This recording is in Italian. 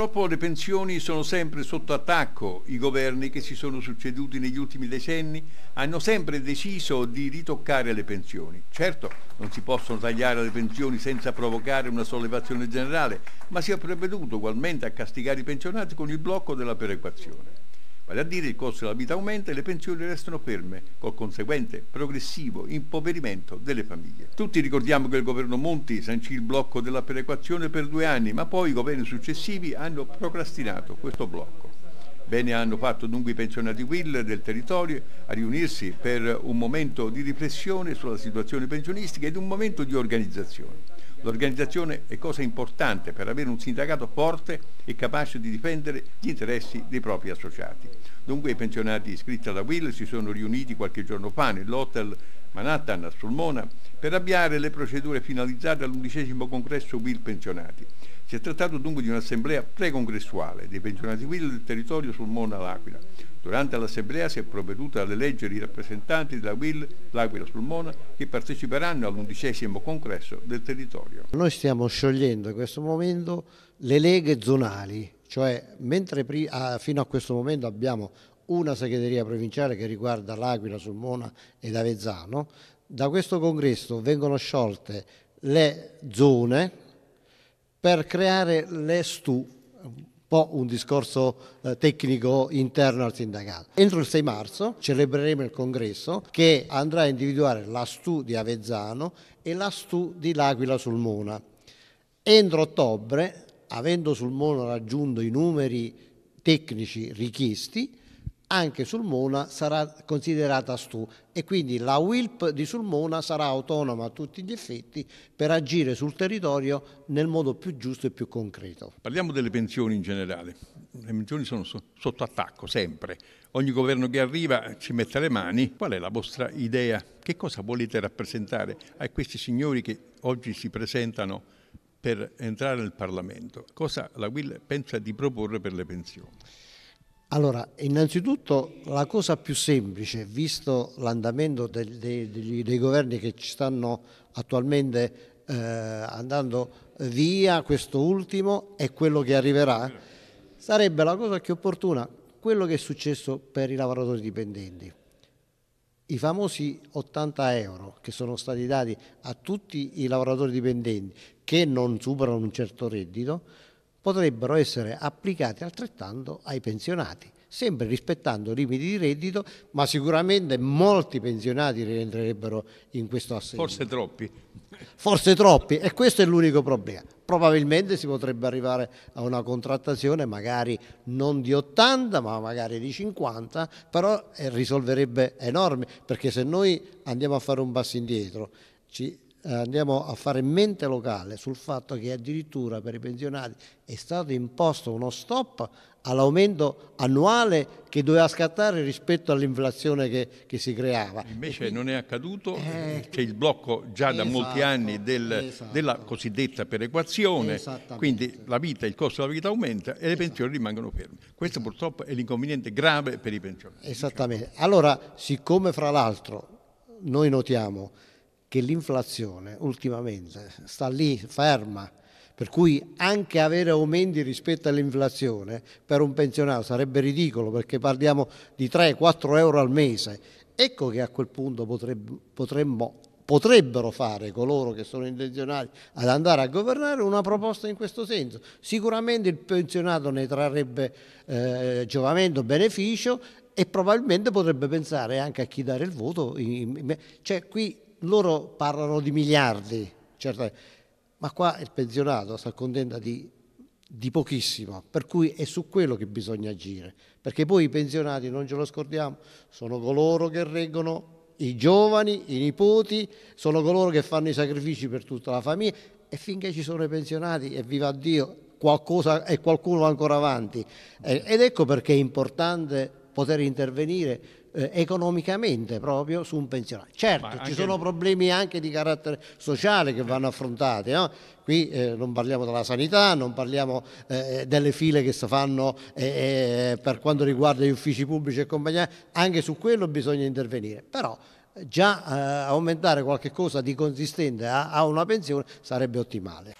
Purtroppo le pensioni sono sempre sotto attacco, i governi che si sono succeduti negli ultimi decenni hanno sempre deciso di ritoccare le pensioni. Certo, non si possono tagliare le pensioni senza provocare una sollevazione generale, ma si è provveduto ugualmente a castigare i pensionati con il blocco della perequazione. Vale a dire il costo della vita aumenta e le pensioni restano ferme, col conseguente progressivo impoverimento delle famiglie. Tutti ricordiamo che il governo Monti sancì il blocco della perequazione per due anni, ma poi i governi successivi hanno procrastinato questo blocco. Bene hanno fatto dunque i pensionati Will del territorio a riunirsi per un momento di riflessione sulla situazione pensionistica ed un momento di organizzazione. L'organizzazione è cosa importante per avere un sindacato forte e capace di difendere gli interessi dei propri associati. Dunque i pensionati iscritti alla Will si sono riuniti qualche giorno fa nell'hotel Manhattan a Sulmona per avviare le procedure finalizzate all'undicesimo congresso Will Pensionati. Si è trattato dunque di un'assemblea pre-congressuale dei pensionati Will del territorio Sulmona-L'Aquila Durante l'assemblea si è provveduto ad eleggere i rappresentanti della WIL L'Aquila Sulmona, che parteciperanno all'undicesimo congresso del territorio. Noi stiamo sciogliendo in questo momento le leghe zonali, cioè mentre ah, fino a questo momento abbiamo una segreteria provinciale che riguarda l'Aquila, Sulmona ed Avezzano, da questo congresso vengono sciolte le zone per creare le STU, po' un discorso eh, tecnico interno al sindacato. Entro il 6 marzo celebreremo il congresso che andrà a individuare la STU di Avezzano e la STU di L'Aquila sul Mona. Entro ottobre, avendo sul Mona raggiunto i numeri tecnici richiesti, anche Sulmona sarà considerata STU e quindi la WILP di Sulmona sarà autonoma a tutti gli effetti per agire sul territorio nel modo più giusto e più concreto. Parliamo delle pensioni in generale. Le pensioni sono sotto attacco sempre. Ogni governo che arriva ci mette le mani. Qual è la vostra idea? Che cosa volete rappresentare a questi signori che oggi si presentano per entrare nel Parlamento? Cosa la WIL pensa di proporre per le pensioni? Allora, innanzitutto la cosa più semplice, visto l'andamento dei, dei, dei, governi che ci stanno attualmente eh, andando via, questo ultimo e quello che arriverà, sarebbe la cosa più opportuna quello che è successo per i lavoratori dipendenti. I famosi 80 euro che sono stati dati a tutti i lavoratori dipendenti che non superano un certo reddito, potrebbero essere applicati altrettanto ai pensionati, sempre rispettando limiti di reddito, ma sicuramente molti pensionati rientrerebbero in questo assegno. Forse troppi. Forse troppi e questo è l'unico problema. Probabilmente si potrebbe arrivare a una contrattazione magari non di 80 ma magari di 50, però eh, risolverebbe enormi, perché se noi andiamo a fare un passo indietro ci eh, andiamo a fare mente locale sul fatto che addirittura per i pensionati è stato imposto uno stop all'aumento annuale che doveva scattare rispetto all'inflazione che, che, si creava. Invece quindi, non è accaduto, eh, eh, c'è il blocco già da molti esatto, anni del, esatto, della cosiddetta perequazione, quindi la vita, il costo della vita aumenta e le esatto. pensioni rimangono ferme. Questo esatto. purtroppo è l'inconveniente grave per i pensionati. Esattamente. Allora, siccome fra l'altro noi notiamo che l'inflazione ultimamente sta lì ferma, per cui anche avere aumenti rispetto all'inflazione per un pensionato sarebbe ridicolo perché parliamo di 3-4 euro al mese. Ecco che a quel punto potreb potremmo, potrebbero fare coloro che sono intenzionati ad andare a governare una proposta in questo senso. Sicuramente il pensionato ne trarrebbe eh, giovamento, beneficio e probabilmente potrebbe pensare anche a chi dare il voto. Cioè qui loro parlano di miliardi, certo, ma qua il pensionato si accontenta di, di pochissimo, per cui è su quello che bisogna agire, perché poi i pensionati, non ce lo scordiamo, sono coloro che reggono i giovani, i nipoti, sono coloro che fanno i sacrifici per tutta la famiglia e finché ci sono i pensionati, e viva Dio, qualcosa e qualcuno ancora avanti. Eh, ed ecco perché è importante poter intervenire eh, economicamente proprio su un pensionato. Certo, Ma ci sono problemi anche di carattere sociale che vanno affrontati, no? qui eh, non parliamo della sanità, non parliamo eh, eh delle file che si fanno eh, eh, per quanto riguarda gli uffici pubblici e compagnia, anche su quello bisogna intervenire, però già aumentare qualche cosa di consistente a, a una pensione sarebbe ottimale.